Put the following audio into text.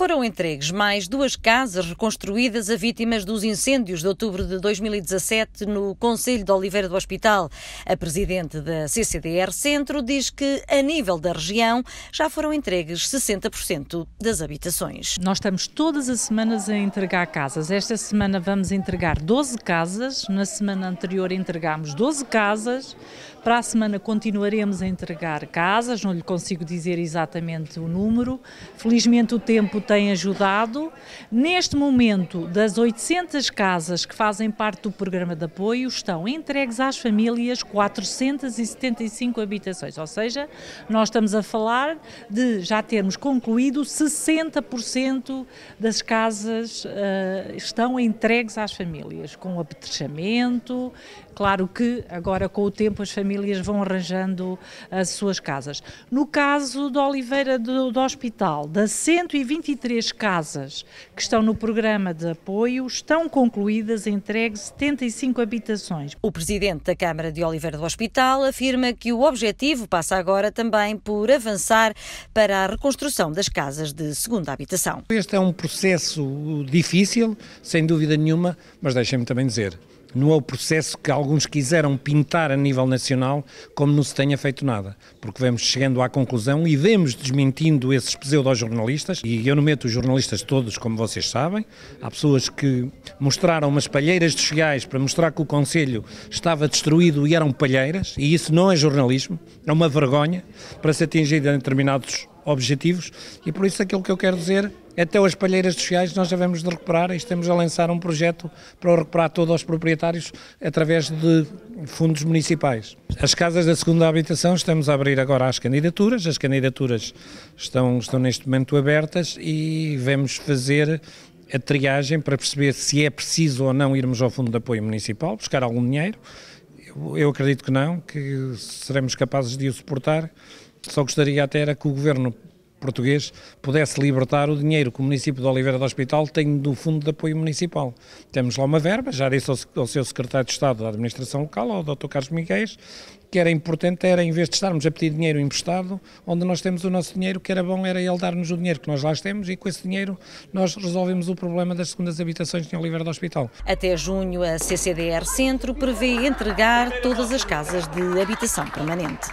Foram entregues mais duas casas reconstruídas a vítimas dos incêndios de outubro de 2017 no Conselho de Oliveira do Hospital. A presidente da CCDR Centro diz que, a nível da região, já foram entregues 60% das habitações. Nós estamos todas as semanas a entregar casas. Esta semana vamos entregar 12 casas, na semana anterior entregámos 12 casas, para a semana continuaremos a entregar casas, não lhe consigo dizer exatamente o número. Felizmente o tempo tem ajudado. Neste momento, das 800 casas que fazem parte do programa de apoio, estão entregues às famílias 475 habitações, ou seja, nós estamos a falar de já termos concluído 60% das casas uh, estão entregues às famílias, com apetrechamento. Claro que agora com o tempo as famílias vão arranjando as suas casas. No caso do Oliveira do, do Hospital, das 123 três casas que estão no programa de apoio, estão concluídas entregues 75 habitações. O presidente da Câmara de Oliveira do Hospital afirma que o objetivo passa agora também por avançar para a reconstrução das casas de segunda habitação. Este é um processo difícil, sem dúvida nenhuma, mas deixem-me também dizer, não é o processo que alguns quiseram pintar a nível nacional como não se tenha feito nada, porque vemos chegando à conclusão e vemos desmentindo esses pseudo-jornalistas, e eu monumento os jornalistas todos, como vocês sabem. Há pessoas que mostraram umas palheiras de chegais para mostrar que o Conselho estava destruído e eram palheiras, e isso não é jornalismo, é uma vergonha para se atingir determinados objetivos, e por isso aquilo que eu quero dizer até as palheiras sociais nós devemos de recuperar e estamos a lançar um projeto para o recuperar todos os proprietários através de fundos municipais. As casas da segunda habitação estamos a abrir agora as candidaturas, as candidaturas estão, estão neste momento abertas e vamos fazer a triagem para perceber se é preciso ou não irmos ao Fundo de Apoio Municipal, buscar algum dinheiro. Eu, eu acredito que não, que seremos capazes de o suportar. Só gostaria até era que o Governo português pudesse libertar o dinheiro que o município de Oliveira do Hospital tem do Fundo de Apoio Municipal. Temos lá uma verba, já disse ao, ao seu secretário de Estado da Administração Local, ao Dr. Carlos Miguel, que era importante era, em vez de estarmos a pedir dinheiro emprestado, onde nós temos o nosso dinheiro, que era bom era ele dar-nos o dinheiro que nós lá temos e com esse dinheiro nós resolvemos o problema das segundas habitações em Oliveira do Hospital. Até junho, a CCDR Centro prevê entregar todas as casas de habitação permanente.